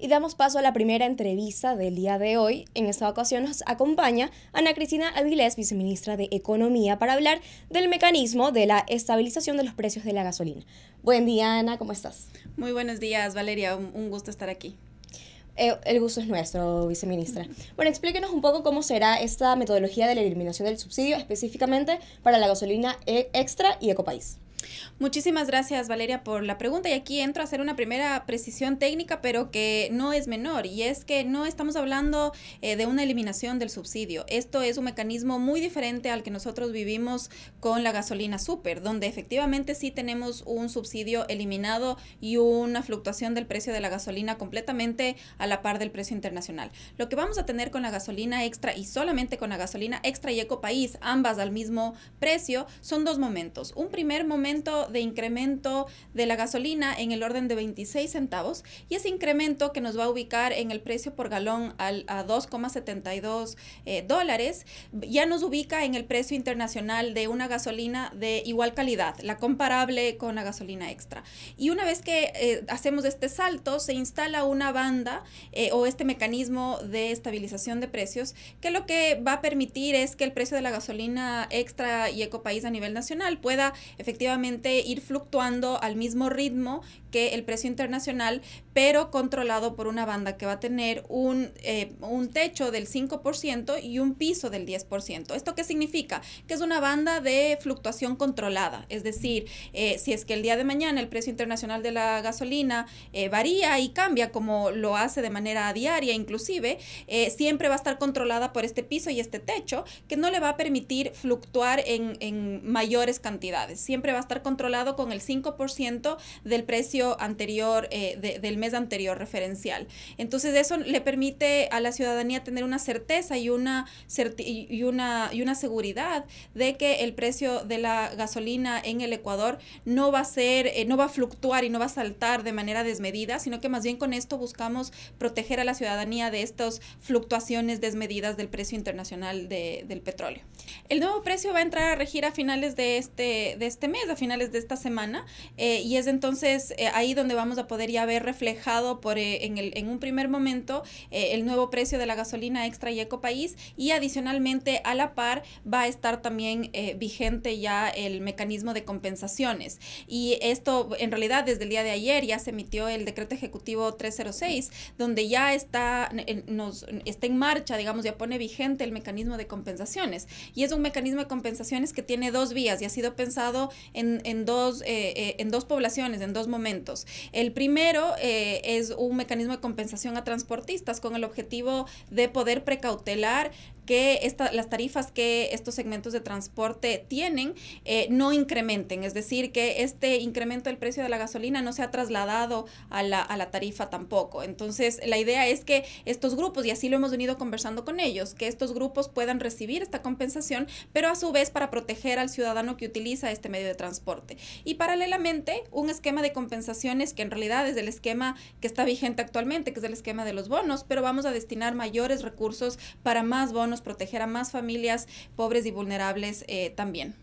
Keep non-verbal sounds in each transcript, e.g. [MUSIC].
Y damos paso a la primera entrevista del día de hoy. En esta ocasión nos acompaña Ana Cristina Avilés, viceministra de Economía, para hablar del mecanismo de la estabilización de los precios de la gasolina. Buen día, Ana, ¿cómo estás? Muy buenos días, Valeria. Un gusto estar aquí. Eh, el gusto es nuestro, viceministra. [LAUGHS] Bueno, explíquenos un poco cómo será esta metodología de la eliminación del subsidio, específicamente para la gasolina e, extra y Ecopaís. Muchísimas gracias Valeria por la pregunta y aquí entro a hacer una primera precisión técnica pero que no es menor y es que no estamos hablando eh, de una eliminación del subsidio. Esto es un mecanismo muy diferente al que nosotros vivimos con la gasolina super donde efectivamente sí tenemos un subsidio eliminado y una fluctuación del precio de la gasolina completamente a la par del precio internacional. Lo que vamos a tener con la gasolina extra y solamente con la gasolina extra y ecopaís, ambas al mismo precio, son dos momentos. Un primer momento de incremento de la gasolina en el orden de 26 centavos y ese incremento que nos va a ubicar en el precio por galón a 2,72 eh, dólares ya nos ubica en el precio internacional de una gasolina de igual calidad, la comparable con la gasolina extra. Y una vez que eh, hacemos este salto, se instala una banda eh, o este mecanismo de estabilización de precios que lo que va a permitir es que el precio de la gasolina extra y ecopaís a nivel nacional pueda efectivamente ir fluctuando al mismo ritmo que el precio internacional, pero controlado por una banda que va a tener un, eh, techo del 5% y un piso del 10%. ¿Esto qué significa? Que es una banda de fluctuación controlada, es decir, eh, si es que el día de mañana el precio internacional de la gasolina eh, varía y cambia como lo hace de manera diaria inclusive, siempre va a estar controlada por este piso y este techo que no le va a permitir fluctuar en, en mayores cantidades, siempre va a estar controlado con el 5% del precio anterior, eh, del mes anterior referencial. Entonces eso le permite a la ciudadanía tener una certeza y una, y una, y una seguridad de que el precio de la gasolina en el Ecuador no va a ser, eh, no va a fluctuar y no va a saltar de manera desmedida, sino que más bien con esto buscamos proteger a la ciudadanía de estas fluctuaciones desmedidas del precio internacional del petróleo. El nuevo precio va a entrar a regir a finales de este, de este mes, a finales de esta semana eh, y es entonces eh, ahí donde vamos a poder ya ver reflejado por, eh, en, el, un primer momento el nuevo precio de la gasolina extra y eco país y adicionalmente a la par va a estar también vigente ya el mecanismo de compensaciones y esto en realidad desde el día de ayer ya se emitió el decreto ejecutivo 306 donde ya está, nos, está en marcha, digamos, ya pone vigente el mecanismo de compensaciones y es un mecanismo de compensaciones que tiene dos vías y ha sido pensado en en, dos, eh, eh, en dos poblaciones, en dos momentos. El primero eh, es un mecanismo de compensación a transportistas con el objetivo de poder precautelar que las tarifas que estos segmentos de transporte tienen eh, no incrementen, es decir, que este incremento del precio de la gasolina no se ha trasladado a la, a la tarifa tampoco. Entonces, la idea es que estos grupos, y así lo hemos venido conversando con ellos, que estos grupos puedan recibir esta compensación, pero a su vez para proteger al ciudadano que utiliza este medio de transporte. Y paralelamente, un esquema de compensaciones que en realidad es el esquema que está vigente actualmente, que es el esquema de los bonos, pero vamos a destinar mayores recursos para más bonos proteger a más familias pobres y vulnerables eh, también.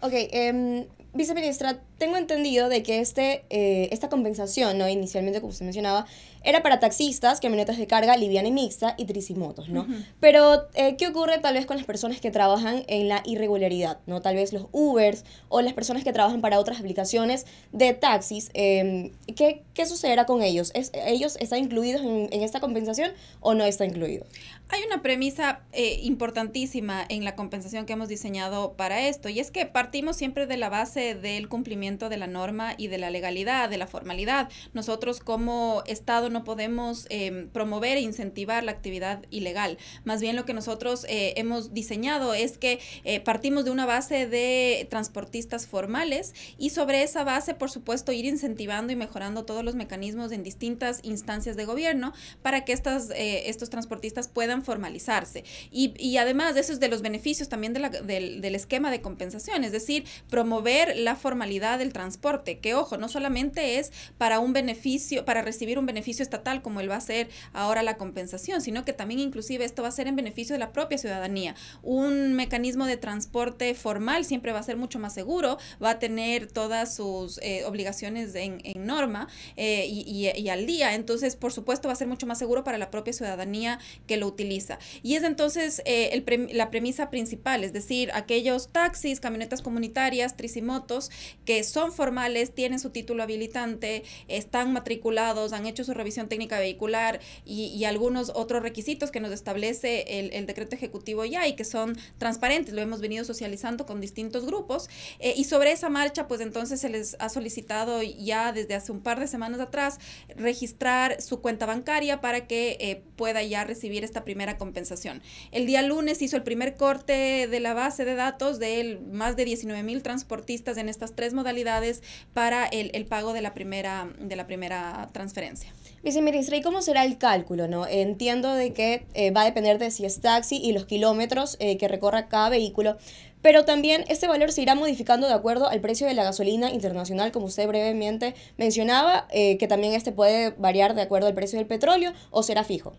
Ok, em, viceministra, tengo entendido de que este, eh, esta compensación, ¿no? inicialmente como usted mencionaba, era para taxistas, camionetas de carga, liviana y mixta y tricimotos, ¿no? Pero, eh, ¿qué ocurre tal vez con las personas que trabajan en la irregularidad, ¿no? Tal vez los Ubers o las personas que trabajan para otras aplicaciones de taxis. Em, ¿qué, sucederá con ellos? ¿Ellos están incluidos en, esta compensación o no está incluido? Hay una premisa eh, importantísima en la compensación que hemos diseñado para esto y es que partimos siempre de la base del cumplimiento de la norma y de la legalidad, de la formalidad. Nosotros como Estado no podemos em, promover e incentivar la actividad ilegal. Más bien lo que nosotros eh, hemos diseñado es que eh, partimos de una base de transportistas formales y sobre esa base, por supuesto, ir incentivando y mejorando todos los mecanismos en distintas instancias de gobierno para que estas, eh, estos transportistas puedan formalizarse. Y, además, eso es de los beneficios también del, del esquema de compensación, es decir, promover la formalidad del transporte, que ojo, no solamente es para un beneficio, para recibir un beneficio estatal como él va a ser ahora la compensación, sino que también inclusive esto va a ser en beneficio de la propia ciudadanía. Un mecanismo de transporte formal siempre va a ser mucho más seguro, va a tener todas sus eh, obligaciones en, norma eh, y, al día, entonces por supuesto va a ser mucho más seguro para la propia ciudadanía que lo utiliza. Y es entonces eh, la premisa principal, es decir, aquellos taxis, camionetas comunitarias, tricimotos que son formales, tienen su título habilitante, están matriculados, han hecho su visión técnica vehicular y, algunos otros requisitos que nos establece el, decreto ejecutivo ya y que son transparentes, lo hemos venido socializando con distintos grupos. Eh, y sobre esa marcha, pues entonces se les ha solicitado ya desde hace un par de semanas atrás registrar su cuenta bancaria para que eh, pueda ya recibir esta primera compensación. El día lunes hizo el primer corte de la base de datos de más de 19 mil transportistas en estas tres modalidades para el, pago de la primera, de la primera transferencia. Dice, ¿y cómo será el cálculo? No? Entiendo de que eh, va a depender de si es taxi y los kilómetros eh, que recorra cada vehículo, pero también este valor se irá modificando de acuerdo al precio de la gasolina internacional, como usted brevemente mencionaba, eh, que también este puede variar de acuerdo al precio del petróleo o será fijo.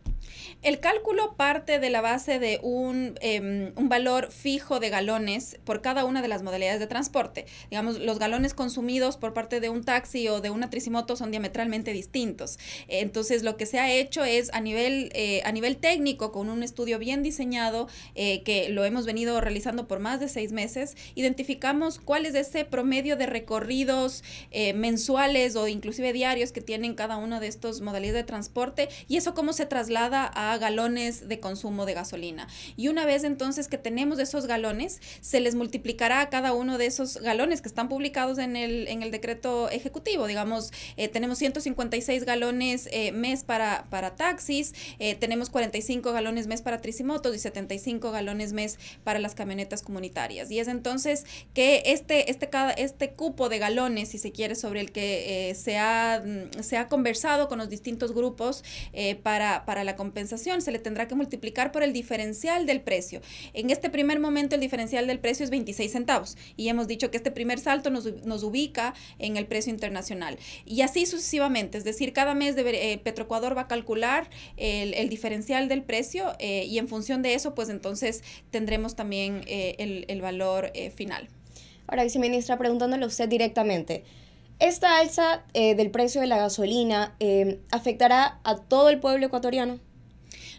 El cálculo parte de la base de em, un, valor fijo de galones por cada una de las modalidades de transporte. Digamos, los galones consumidos por parte de un taxi o de una tricimoto son diametralmente distintos. Entonces, lo que se ha hecho es a nivel, eh, a nivel técnico, con un estudio bien diseñado eh, que lo hemos venido realizando por más de seis meses, identificamos cuál es ese promedio de recorridos eh, mensuales o inclusive diarios que tienen cada uno de estos modalidades de transporte y eso cómo se traslada a galones de consumo de gasolina. Y una vez entonces que tenemos esos galones, se les multiplicará a cada uno de esos galones que están publicados en el, en el decreto ejecutivo. Digamos, eh, tenemos 156 galones eh, mes para, para taxis, tenemos 45 galones mes para tricimotos y 75 galones mes para las camionetas comunitarias y es entonces que este, este, este cupo de galones, si se quiere, sobre el que eh, se, ha, mm, se ha conversado con los distintos grupos eh, para, la compensación, se le tendrá que multiplicar por el diferencial del precio. En este primer momento el diferencial del precio es 26 centavos y hemos dicho que este primer salto nos, ubica en el precio internacional. Y así sucesivamente, es decir, cada mes de, eh, Petroecuador va a calcular el, diferencial del precio y en función de eso, pues entonces tendremos también el, el valor eh, final. Ahora, viceministra, preguntándole a usted directamente, ¿esta alza eh, del precio de la gasolina eh, afectará a todo el pueblo ecuatoriano?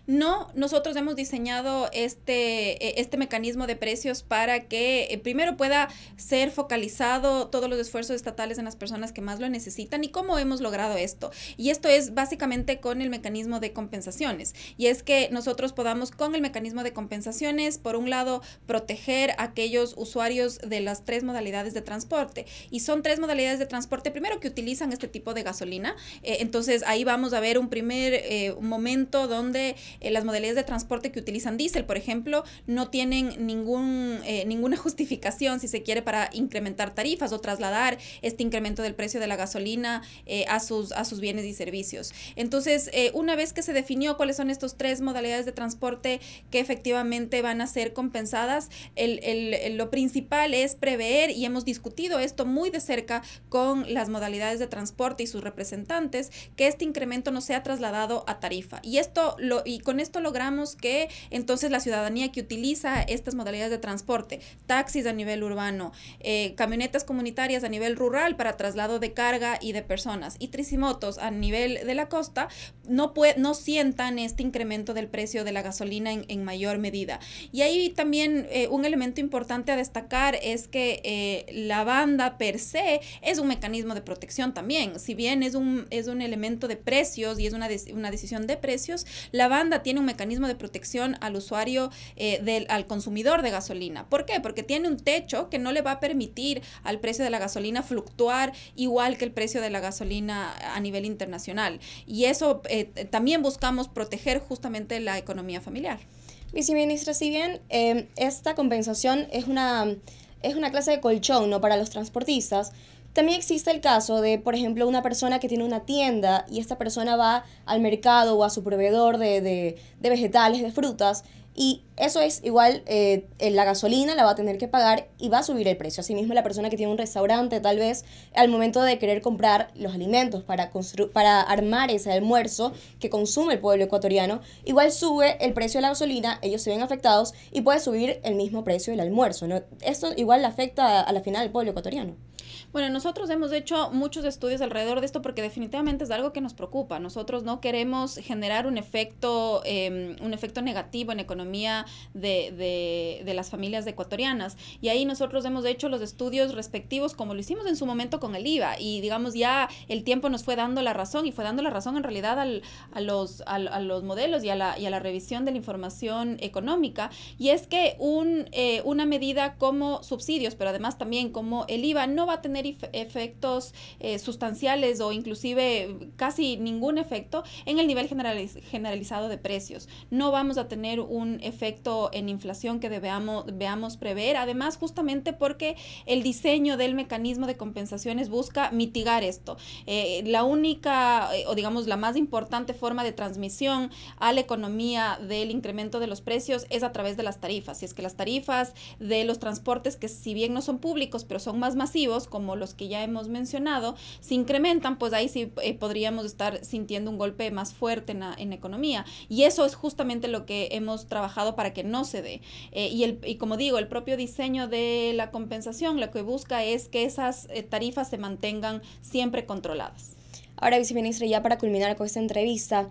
No, nosotros hemos diseñado este, e, este mecanismo de precios para que eh, primero pueda ser focalizado todos los esfuerzos estatales en las personas que más lo necesitan y cómo hemos logrado esto. Y esto es básicamente con el mecanismo de compensaciones. Y es que nosotros podamos con el mecanismo de compensaciones, por un lado, proteger a aquellos usuarios de las tres modalidades de transporte. Y son tres modalidades de transporte, primero que utilizan este tipo de gasolina. Eh, entonces ahí vamos a ver un primer eh, momento donde eh, las modalidades de transporte que utilizan diésel, por ejemplo, no tienen ningún, eh, ninguna [LAUGHS] justificación, si se quiere, para incrementar tarifas o trasladar este incremento del precio de la gasolina eh, a, sus, a sus bienes y servicios. Entonces, una vez que se definió cuáles son estos tres modalidades de transporte que efectivamente van a ser compensadas, lo principal es prever, y hemos discutido esto muy de cerca con las modalidades de transporte y sus representantes, que este incremento no sea trasladado a tarifa. Y esto lo con esto logramos que entonces la ciudadanía que utiliza estas modalidades de transporte, taxis a nivel urbano, eh, camionetas comunitarias a nivel rural para traslado de carga y de personas y tricimotos a nivel de la costa, no, no sientan este incremento del precio de la gasolina en, mayor medida. Y ahí también eh, un elemento importante a destacar es que eh, la banda per se es un mecanismo de protección también. Si bien es un, es un elemento de precios y es una, una decisión de precios, la banda tiene un mecanismo de protección al usuario, eh, del, al consumidor de gasolina. ¿Por qué? Porque tiene un techo que no le va a permitir al precio de la gasolina fluctuar igual que el precio de la gasolina a nivel internacional. Y eso eh, también buscamos proteger justamente la economía familiar. Viceministra, si bien eh, esta compensación es una, es una clase de colchón ¿no? para los transportistas, también existe el caso de, por ejemplo, una persona que tiene una tienda y esta persona va al mercado o a su proveedor de, vegetales, de frutas, y eso es igual, eh, eh, la gasolina la va a tener que pagar y va a subir el precio. Asimismo, la persona que tiene un restaurante, tal vez, al momento de querer comprar los alimentos para, para armar ese almuerzo que consume el pueblo ecuatoriano, igual sube el precio de la gasolina, ellos se ven afectados y puede subir el mismo precio del almuerzo. Esto igual le afecta a, la final al pueblo ecuatoriano. Bueno, nosotros hemos hecho muchos estudios alrededor de esto porque definitivamente es algo que nos preocupa. Nosotros no queremos generar un efecto, em, un efecto negativo en economía de, las familias ecuatorianas. Y ahí nosotros hemos hecho los estudios respectivos como lo hicimos en su momento con el IVA. Y digamos ya el tiempo nos fue dando la razón y fue dando la razón en realidad al, a, los, los modelos y a, la, revisión de la información económica. Y es que un, eh, una medida como subsidios, pero además también como el IVA no va a tener efectos eh, sustanciales o inclusive casi ningún efecto en el nivel generalizado de precios. No vamos a tener un efecto en inflación que debamos veamos prever, además justamente porque el diseño del mecanismo de compensaciones busca mitigar esto. Eh, la única, eh, o digamos, la más importante forma de transmisión a la economía del incremento de los precios es a través de las tarifas. Y es que las tarifas de los transportes, que si bien no son públicos, pero son más masivos, como los que ya hemos mencionado, se incrementan, pues ahí sí eh, podríamos estar sintiendo un golpe más fuerte en la, economía. Y eso es justamente lo que hemos trabajado para que no se dé. Eh, y, el, y como digo, el propio diseño de la compensación lo que busca es que esas eh, tarifas se mantengan siempre controladas. Ahora, viceministra, ya para culminar con esta entrevista,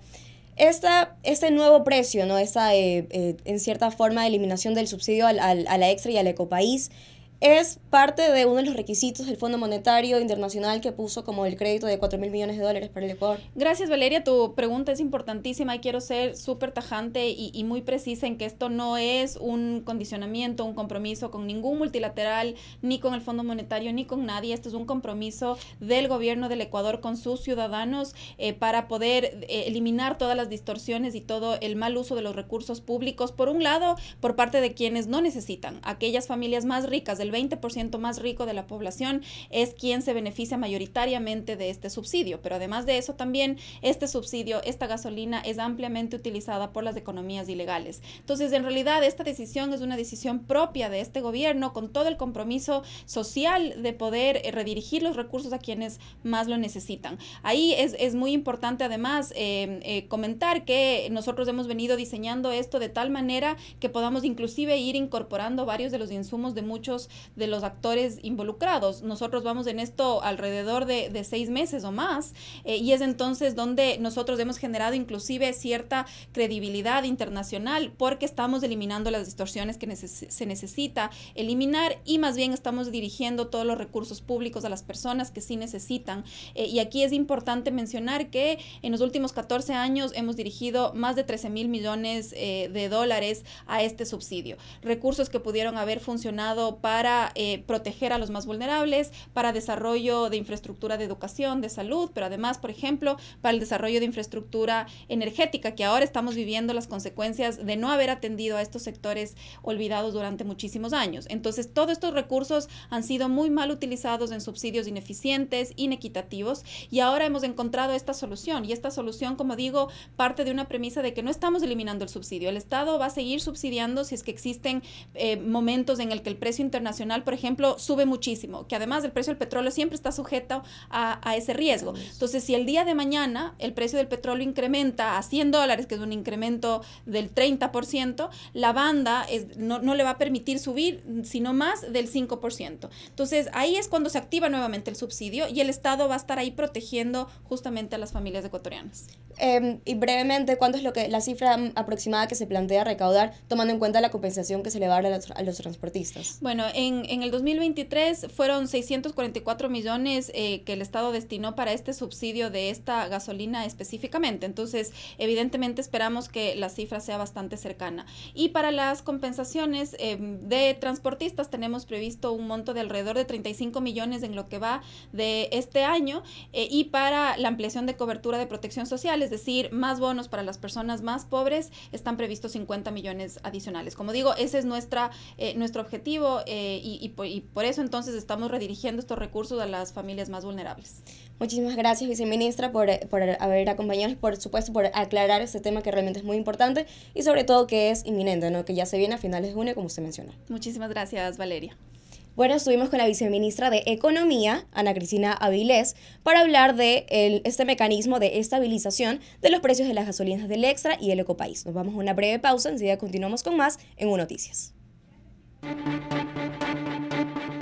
esta, este nuevo precio, ¿no? en cierta forma, de eliminación del subsidio a la extra y al ecopaís, es parte de uno de los requisitos del Fondo Monetario Internacional que puso como el crédito de 4 mil millones de dólares para el Ecuador. Gracias, Valeria. Tu pregunta es importantísima y quiero ser súper tajante y, muy precisa en que esto no es un condicionamiento, un compromiso con ningún multilateral, ni con el Fondo Monetario, ni con nadie. Esto es un compromiso del gobierno del Ecuador con sus ciudadanos eh, para poder eh, eliminar todas las distorsiones y todo el mal uso de los recursos públicos, por un lado, por parte de quienes no necesitan, aquellas familias más ricas del el 20% más rico de la población es quien se beneficia mayoritariamente de este subsidio. Pero además de eso, también este subsidio, esta gasolina es ampliamente utilizada por las economías ilegales. Entonces, en realidad, esta decisión es una decisión propia de este gobierno con todo el compromiso social de poder eh, redirigir los recursos a quienes más lo necesitan. Ahí es, muy importante además eh, eh, comentar que nosotros hemos venido diseñando esto de tal manera que podamos inclusive ir incorporando varios de los insumos de muchos de los actores involucrados. Nosotros vamos en esto alrededor de, de seis meses o más eh, y es entonces donde nosotros hemos generado inclusive cierta credibilidad internacional porque estamos eliminando las distorsiones que se necesita eliminar y más bien estamos dirigiendo todos los recursos públicos a las personas que sí necesitan. Eh, y aquí es importante mencionar que en los últimos 14 años hemos dirigido más de 13 mil millones eh, de dólares a este subsidio. Recursos que pudieron haber funcionado para eh, proteger a los más vulnerables, para desarrollo de infraestructura de educación, de salud, pero además, por ejemplo, para el desarrollo de infraestructura energética, que ahora estamos viviendo las consecuencias de no haber atendido a estos sectores olvidados durante muchísimos años. Entonces, todos estos recursos han sido muy mal utilizados en subsidios ineficientes, inequitativos, y ahora hemos encontrado esta solución. Y esta solución, como digo, parte de una premisa de que no estamos eliminando el subsidio. El Estado va a seguir subsidiando si es que existen eh, momentos en el que el precio internacional por ejemplo, sube muchísimo, que además el precio del petróleo siempre está sujeto a, ese riesgo. Entonces, si el día de mañana el precio del petróleo incrementa a 100 dólares, que es un incremento del 30%, la banda no, le va a permitir subir, sino más del 5%. Entonces, ahí es cuando se activa nuevamente el subsidio y el Estado va a estar ahí protegiendo justamente a las familias ecuatorianas. Em, y brevemente, ¿cuánto es lo que la cifra aproximada que se plantea recaudar tomando en cuenta la compensación que se le va a dar a los, transportistas? Bueno, en, el 2023 fueron 644 millones eh, que el Estado destinó para este subsidio de esta gasolina específicamente. Entonces, evidentemente esperamos que la cifra sea bastante cercana. Y para las compensaciones eh, de transportistas tenemos previsto un monto de alrededor de 35 millones en lo que va de este año eh, y para la ampliación de cobertura de protección social, es decir, más bonos para las personas más pobres, están previstos 50 millones adicionales. Como digo, ese es nuestra, nuestro objetivo. Eh, y, por, eso entonces estamos redirigiendo estos recursos a las familias más vulnerables. Muchísimas gracias, viceministra, por, por haber acompañado, por supuesto, por aclarar este tema que realmente es muy importante y sobre todo que es inminente, ¿no? que ya se viene a finales de junio, como usted mencionó. Muchísimas gracias, Valeria. Bueno, estuvimos con la viceministra de Economía, Ana Cristina Avilés, para hablar de este mecanismo de estabilización de los precios de las gasolinas del Extra y el Ecopaís. Nos vamos a una breve pausa, enseguida continuamos con más en U Noticias. Thank you.